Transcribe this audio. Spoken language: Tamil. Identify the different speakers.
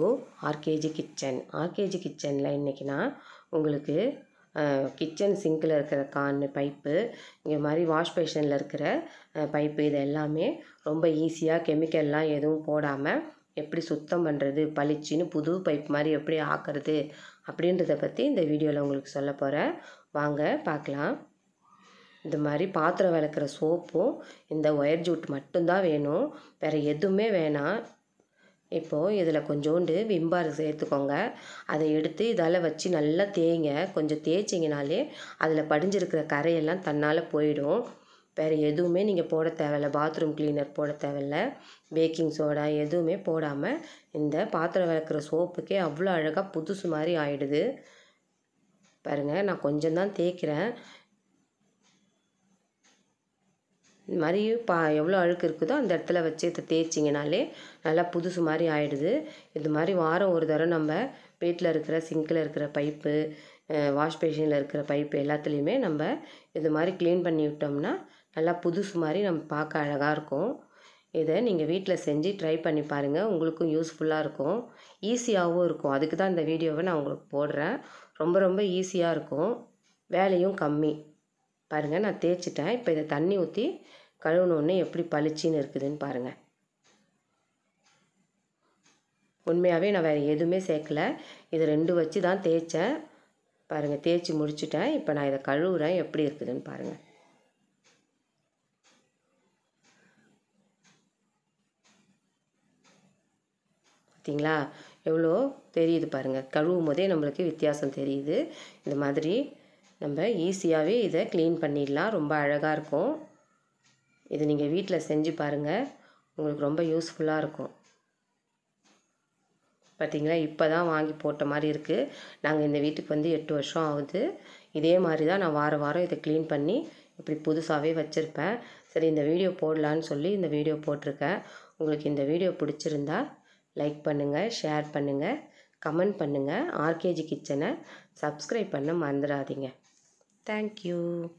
Speaker 1: ஸோ ஆர்கேஜி கிச்சன் ஆர்கேஜி கிச்சனில் இன்றைக்கி நான் உங்களுக்கு கிச்சன் சிங்கில் இருக்கிற கான் பைப்பு இந்த மாதிரி வாஷ் பேஷனில் இருக்கிற பைப்பு இது எல்லாமே ரொம்ப ஈஸியாக கெமிக்கல்லாம் எதுவும் போடாமல் எப்படி சுத்தம் பண்ணுறது பளிச்சின்னு புது பைப் மாதிரி எப்படி ஆக்கிறது அப்படின்றத பற்றி இந்த வீடியோவில் உங்களுக்கு சொல்ல போகிறேன் வாங்க பார்க்கலாம் இந்த மாதிரி பாத்திரம் விளக்குற சோப்பும் இந்த ஒயர் ஜூட் மட்டும்தான் வேணும் வேறு எதுவுமே வேணாம் இப்போது இதில் கொஞ்சோண்டு விம்பார் சேர்த்துக்கோங்க அதை எடுத்து இதால் வச்சு நல்லா தேய்ங்க கொஞ்சம் தேய்ச்சிங்கனாலே அதில் படிஞ்சிருக்கிற கரையெல்லாம் தன்னால் போயிடும் வேறு எதுவுமே நீங்கள் போட தேவையில்ல பாத்ரூம் கிளீனர் போட தேவையில்ல பேக்கிங் சோடா எதுவுமே போடாமல் இந்த பாத்திரம் விளக்குற சோப்புக்கே அவ்வளோ அழகாக புதுசு மாதிரி ஆயிடுது பாருங்கள் நான் கொஞ்சம் தான் தேய்க்கிறேன் இந்த மாதிரி பா எவ்வளோ அழுக்கு இருக்குதோ அந்த இடத்துல வச்சு இதை தேய்ச்சிங்கனாலே நல்லா புதுசு மாதிரி ஆகிடுது இது மாதிரி வாரம் ஒரு தடவை நம்ம வீட்டில் இருக்கிற சிங்கில் இருக்கிற பைப்பு வாஷ் இருக்கிற பைப்பு எல்லாத்துலேயுமே நம்ம இது மாதிரி க்ளீன் பண்ணி விட்டோம்னா நல்லா புதுசு மாதிரி நம்ம பார்க்க அழகாக இருக்கும் இதை நீங்கள் வீட்டில் செஞ்சு ட்ரை பண்ணி பாருங்கள் உங்களுக்கும் யூஸ்ஃபுல்லாக இருக்கும் ஈஸியாகவும் இருக்கும் அதுக்கு தான் இந்த வீடியோவை நான் உங்களுக்கு போடுறேன் ரொம்ப ரொம்ப ஈஸியாக இருக்கும் வேலையும் கம்மி பாருங்கள் நான் தேய்ச்சிட்டேன் இப்போ இதை தண்ணி ஊற்றி கழுவுனோடனே எப்படி பளிச்சின்னு இருக்குதுன்னு பாருங்கள் உண்மையாகவே நான் வேறு எதுவுமே சேர்க்கலை இது ரெண்டு வச்சு தான் தேய்ச்சேன் பாருங்கள் தேய்ச்சி முடிச்சுட்டேன் இப்போ நான் இதை கழுவுறேன் எப்படி இருக்குதுன்னு பாருங்கள் பார்த்தீங்களா எவ்வளோ தெரியுது பாருங்கள் கழுவும் போதே நம்மளுக்கு வித்தியாசம் தெரியுது இந்த மாதிரி நம்ம ஈஸியாகவே இதை க்ளீன் பண்ணிடலாம் ரொம்ப அழகாக இருக்கும் இது நீங்கள் வீட்டில் செஞ்சு பாருங்கள் உங்களுக்கு ரொம்ப யூஸ்ஃபுல்லாக இருக்கும் பார்த்திங்களா இப்போ தான் வாங்கி போட்ட மாதிரி இருக்குது நாங்கள் இந்த வீட்டுக்கு வந்து எட்டு வருஷம் ஆகுது இதே மாதிரி தான் நான் வாரம் வாரம் இதை க்ளீன் பண்ணி இப்படி புதுசாகவே வச்சுருப்பேன் சரி இந்த வீடியோ போடலான்னு சொல்லி இந்த வீடியோ போட்டிருக்கேன் உங்களுக்கு இந்த வீடியோ பிடிச்சிருந்தா லைக் பண்ணுங்கள் ஷேர் பண்ணுங்கள் கமெண்ட் பண்ணுங்கள் ஆர்கேஜி கிச்சனை சப்ஸ்கிரைப் பண்ண மறந்துடாதீங்க Thank you.